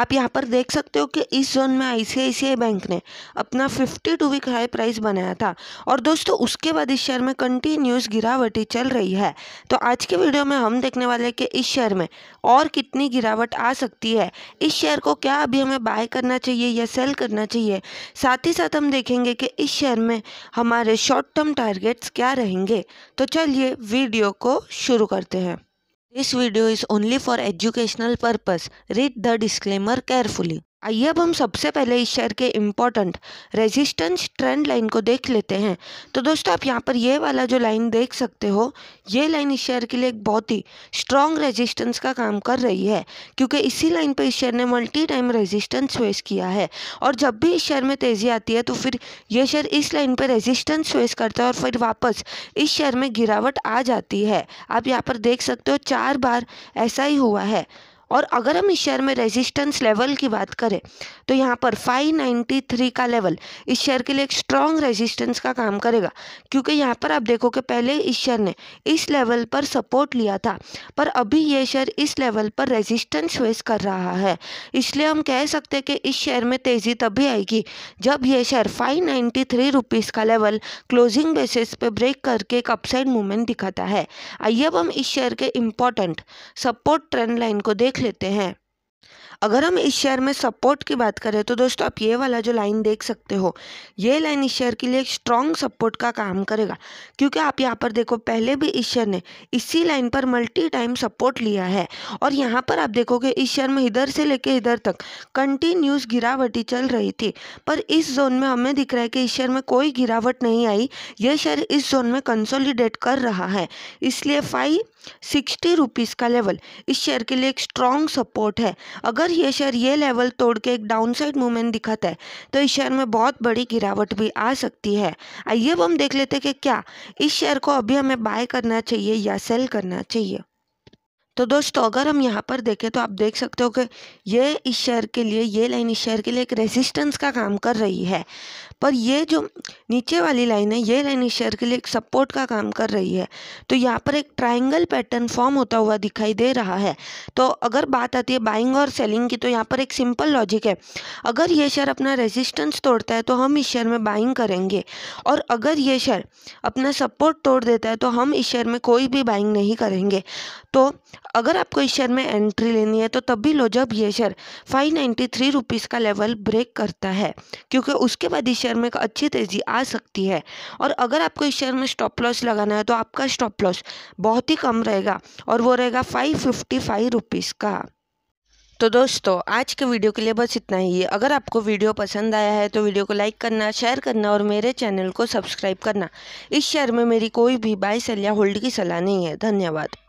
आप यहाँ पर देख सकते हो कि इस जोन में आईसीआईसीआई बैंक ने अपना 52 वीक हाई प्राइस बनाया था और दोस्तों उसके बाद इस शेयर में कंटिन्यूस गिरावटी चल रही है तो आज के वीडियो में हम देखने वाले हैं कि इस शेयर में और कितनी गिरावट आ सकती है इस शेयर को क्या अभी हमें बाय करना चाहिए या सेल करना चाहिए साथ ही साथ हम देखेंगे कि इस शेयर में हमारे शॉर्ट टर्म टारगेट्स क्या रहेंगे तो चलिए वीडियो को शुरू करते हैं This video is only for educational purpose. Read the disclaimer carefully. आइए अब हम सबसे पहले इस शेयर के इम्पॉर्टेंट रेजिस्टेंस ट्रेंड लाइन को देख लेते हैं तो दोस्तों आप यहाँ पर ये वाला जो लाइन देख सकते हो ये लाइन इस शेयर के लिए एक बहुत ही स्ट्रॉन्ग रेजिस्टेंस का काम कर रही है क्योंकि इसी लाइन पर इस शेयर ने मल्टी टाइम रेजिस्टेंस फेस किया है और जब भी इस शेयर में तेज़ी आती है तो फिर यह शेयर इस लाइन पर रेजिस्टेंस फेस करता है और फिर वापस इस शेयर में गिरावट आ जाती है आप यहाँ पर देख सकते हो चार बार ऐसा ही हुआ है और अगर हम इस शेयर में रेजिस्टेंस लेवल की बात करें तो यहाँ पर 593 का लेवल इस शेयर के लिए एक स्ट्रॉन्ग रेजिस्टेंस का काम करेगा क्योंकि यहाँ पर आप देखो कि पहले इस शेयर ने इस लेवल पर सपोर्ट लिया था पर अभी ये शेयर इस लेवल पर रेजिस्टेंस फेस कर रहा है इसलिए हम कह सकते हैं कि इस शेयर में तेज़ी तभी आएगी जब ये share five ninety three rupees का लेवल क्लोजिंग बेसिस पर ब्रेक करके एक अपसाइड मूवमेंट दिखाता है आइए अब हम इस शेयर के इम्पोर्टेंट सपोर्ट ट्रेंड लाइन को देख लेते हैं अगर हम इस शेयर में सपोर्ट की बात करें तो दोस्तों आप ये वाला जो लाइन देख सकते हो ये लाइन इस शेयर के लिए एक स्ट्रॉन्ग सपोर्ट का काम करेगा क्योंकि आप यहाँ पर देखो पहले भी इस शेयर ने इसी लाइन पर मल्टी टाइम सपोर्ट लिया है और यहाँ पर आप देखोगे इस शेयर में इधर से लेके इधर तक कंटिन्यूस गिरावटी चल रही थी पर इस जोन में हमें दिख रहा है कि इस शेयर में कोई गिरावट नहीं आई यह शेयर इस जोन में कंसोलिडेट कर रहा है इसलिए फाइव सिक्सटी रुपीज़ का लेवल इस शेयर के लिए एक स्ट्रॉन्ग सपोर्ट है अगर ये शेयर ये लेवल तोड़ के एक डाउनसाइड मूवमेंट दिखाता है तो इस शेयर में बहुत बड़ी गिरावट भी आ सकती है आइए अब हम देख लेते हैं कि क्या इस शेयर को अभी हमें बाय करना चाहिए या सेल करना चाहिए तो दोस्तों अगर हम यहाँ पर देखें तो आप देख सकते हो कि ये इस शहर के लिए ये लाइन इस शहर के लिए एक रेजिस्टेंस का काम कर रही है पर ये जो नीचे वाली लाइन है ये लाइन इस शहर के लिए एक सपोर्ट का काम कर रही है तो यहाँ पर एक ट्राइंगल पैटर्न फॉर्म होता हुआ दिखाई दे रहा है तो अगर बात आती है बाइंग और सेलिंग की तो यहाँ पर एक सिंपल लॉजिक है अगर ये शेयर अपना रेजिस्टेंस तोड़ता है तो हम इस शेयर में बाइंग करेंगे और अगर ये शेयर अपना सपोर्ट तोड़ देता है तो हम इस शेयर में कोई भी बाइंग नहीं करेंगे तो अगर आपको इस शेयर में एंट्री लेनी है तो तब भी लो जब ये share five ninety three rupees का लेवल ब्रेक करता है क्योंकि उसके बाद इस शेयर में एक अच्छी तेज़ी आ सकती है और अगर आपको इस शेयर में स्टॉप लॉस लगाना है तो आपका स्टॉप लॉस बहुत ही कम रहेगा और वो रहेगा फाइव फिफ्टी फाइव रुपीज़ का तो दोस्तों आज के वीडियो के लिए बस इतना ही है अगर आपको वीडियो पसंद आया है तो वीडियो को लाइक करना शेयर करना और मेरे चैनल को सब्सक्राइब करना इस शेयर में मेरी कोई भी बाय सेल या होल्ड की सलाह नहीं है धन्यवाद